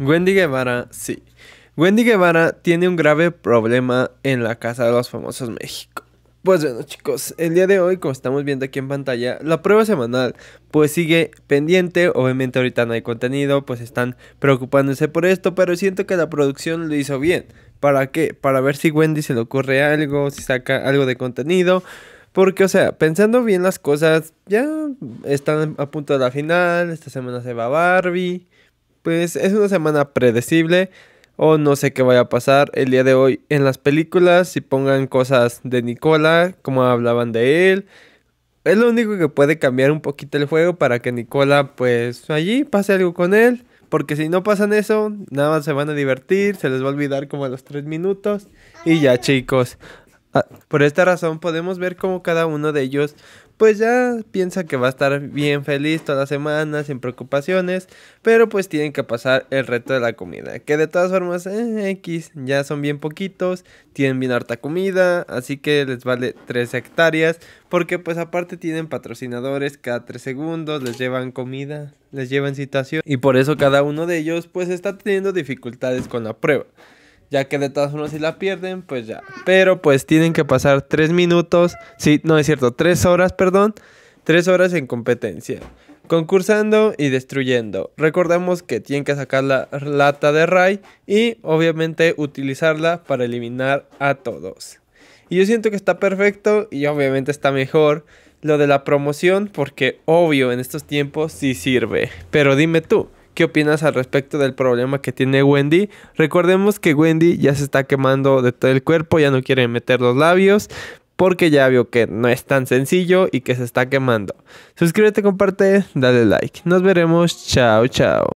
Wendy Guevara, sí. Wendy Guevara tiene un grave problema en la Casa de los Famosos México. Pues bueno chicos, el día de hoy como estamos viendo aquí en pantalla, la prueba semanal pues sigue pendiente, obviamente ahorita no hay contenido, pues están preocupándose por esto, pero siento que la producción lo hizo bien. ¿Para qué? Para ver si Wendy se le ocurre algo, si saca algo de contenido, porque o sea, pensando bien las cosas, ya están a punto de la final, esta semana se va Barbie, pues es una semana predecible o no sé qué vaya a pasar el día de hoy en las películas, si pongan cosas de Nicola, como hablaban de él. Es lo único que puede cambiar un poquito el juego para que Nicola pues allí pase algo con él. Porque si no pasan eso, nada más se van a divertir, se les va a olvidar como a los tres minutos. Y ya chicos, ah, por esta razón podemos ver cómo cada uno de ellos pues ya piensa que va a estar bien feliz toda la semana, sin preocupaciones, pero pues tienen que pasar el reto de la comida, que de todas formas, eh, X, ya son bien poquitos, tienen bien harta comida, así que les vale 3 hectáreas, porque pues aparte tienen patrocinadores cada 3 segundos, les llevan comida, les llevan situación y por eso cada uno de ellos pues está teniendo dificultades con la prueba ya que de todas formas si la pierden, pues ya. Pero pues tienen que pasar 3 minutos, sí, no es cierto, 3 horas, perdón, 3 horas en competencia, concursando y destruyendo. Recordemos que tienen que sacar la lata de Ray y obviamente utilizarla para eliminar a todos. Y yo siento que está perfecto y obviamente está mejor lo de la promoción porque obvio en estos tiempos sí sirve. Pero dime tú, ¿Qué opinas al respecto del problema que tiene Wendy? Recordemos que Wendy ya se está quemando de todo el cuerpo, ya no quiere meter los labios, porque ya vio que no es tan sencillo y que se está quemando. Suscríbete, comparte, dale like. Nos veremos, chao, chao.